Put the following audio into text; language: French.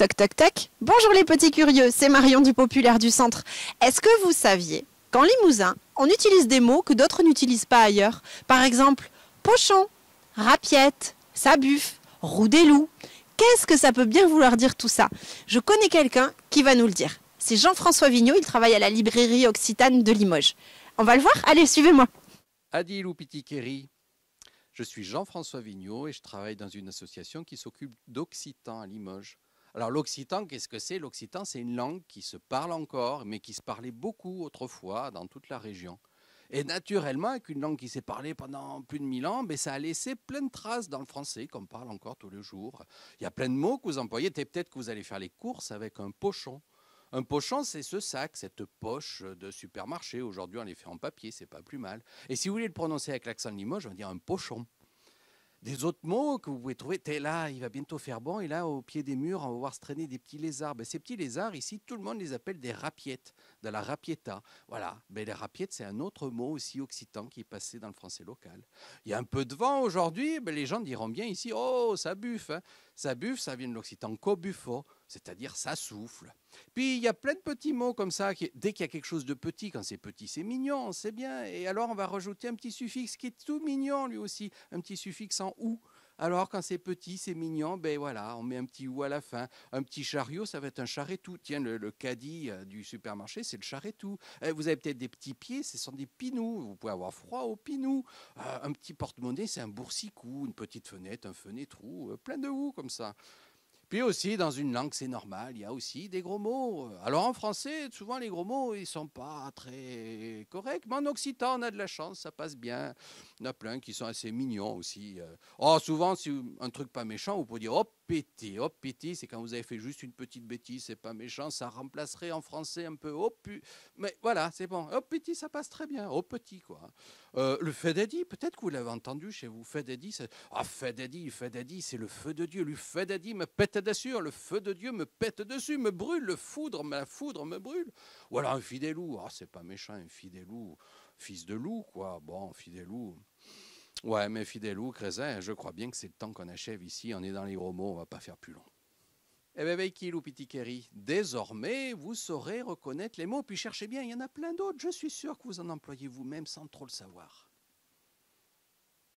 Toc toc toc. Bonjour les petits curieux, c'est Marion du Populaire du Centre. Est-ce que vous saviez qu'en Limousin, on utilise des mots que d'autres n'utilisent pas ailleurs Par exemple, pochon, rapiette, sabuf, roue des loups. Qu'est-ce que ça peut bien vouloir dire tout ça Je connais quelqu'un qui va nous le dire. C'est Jean-François Vigneault, il travaille à la librairie occitane de Limoges. On va le voir Allez, suivez-moi. Adil Pitikéri, je suis Jean-François Vigneault et je travaille dans une association qui s'occupe d'Occitan à Limoges. Alors l'occitan, qu'est-ce que c'est L'occitan, c'est une langue qui se parle encore, mais qui se parlait beaucoup autrefois dans toute la région. Et naturellement, avec une langue qui s'est parlée pendant plus de 1000 ans, mais ben, ça a laissé plein de traces dans le français qu'on parle encore tous les jours. Il y a plein de mots que vous employez. Peut-être que vous allez faire les courses avec un pochon. Un pochon, c'est ce sac, cette poche de supermarché. Aujourd'hui, on les fait en papier, c'est pas plus mal. Et si vous voulez le prononcer avec l'accent de Limoges, on dire un pochon des autres mots que vous pouvez trouver. T'es là, il va bientôt faire bon, et là, au pied des murs, on va voir se traîner des petits lézards. Ben, ces petits lézards, ici, tout le monde les appelle des rapiettes, de la rapieta. Voilà, Mais ben, les rapiettes, c'est un autre mot aussi occitan qui est passé dans le français local. Il y a un peu de vent aujourd'hui, Mais ben, les gens diront bien ici, oh, ça buffe. Hein. Ça buffe, ça vient de l'occitan co-buffo c'est-à-dire ça souffle. Puis il y a plein de petits mots comme ça. dès qu'il y a quelque chose de petit, quand c'est petit, c'est mignon, c'est bien. Et alors on va rajouter un petit suffixe qui est tout mignon lui aussi, un petit suffixe en ou. Alors quand c'est petit, c'est mignon, ben voilà, on met un petit ou à la fin. Un petit chariot, ça va être un charretou. tout. Tiens, le, caddie euh, du supermarché, c'est le charretou. Eh, vous avez peut-être des petits pieds, ce sont des pinous. Vous pouvez avoir froid aux pinous. Euh, un petit porte-monnaie, c'est un boursicou, une petite fenêtre, un fenêtre trou, euh, plein de ou comme ça. Puis aussi, dans une langue, c'est normal, il y a aussi des gros mots. Alors en français, souvent les gros mots, ils sont pas très corrects, mais en occitan, on a de la chance, ça passe bien. Il y en a plein qui sont assez mignons aussi. Euh. Oh, souvent, si un truc pas méchant, vous pouvez dire oh pété, oh pété, c'est quand vous avez fait juste une petite bêtise, c'est pas méchant, ça remplacerait en français un peu oh pu. Mais voilà, c'est bon, oh pété, ça passe très bien, oh petit quoi. Euh, le fedadi, peut-être que vous l'avez entendu chez vous, fait ah fedadi, c'est le feu de Dieu, lui fedadi, mais peut D'assure, le feu de Dieu me pète dessus, me brûle, le foudre, ma foudre me brûle. Ou alors un fidèle loup, ah, c'est pas méchant, un fidèle fils de loup, quoi, bon, fidèle Ouais, mais fidèle loup, Crézin, je crois bien que c'est le temps qu'on achève ici, on est dans les gros mots, on va pas faire plus long. Eh bien, ben, qui, Loupitikéri, désormais, vous saurez reconnaître les mots, puis cherchez bien, il y en a plein d'autres, je suis sûr que vous en employez vous-même sans trop le savoir.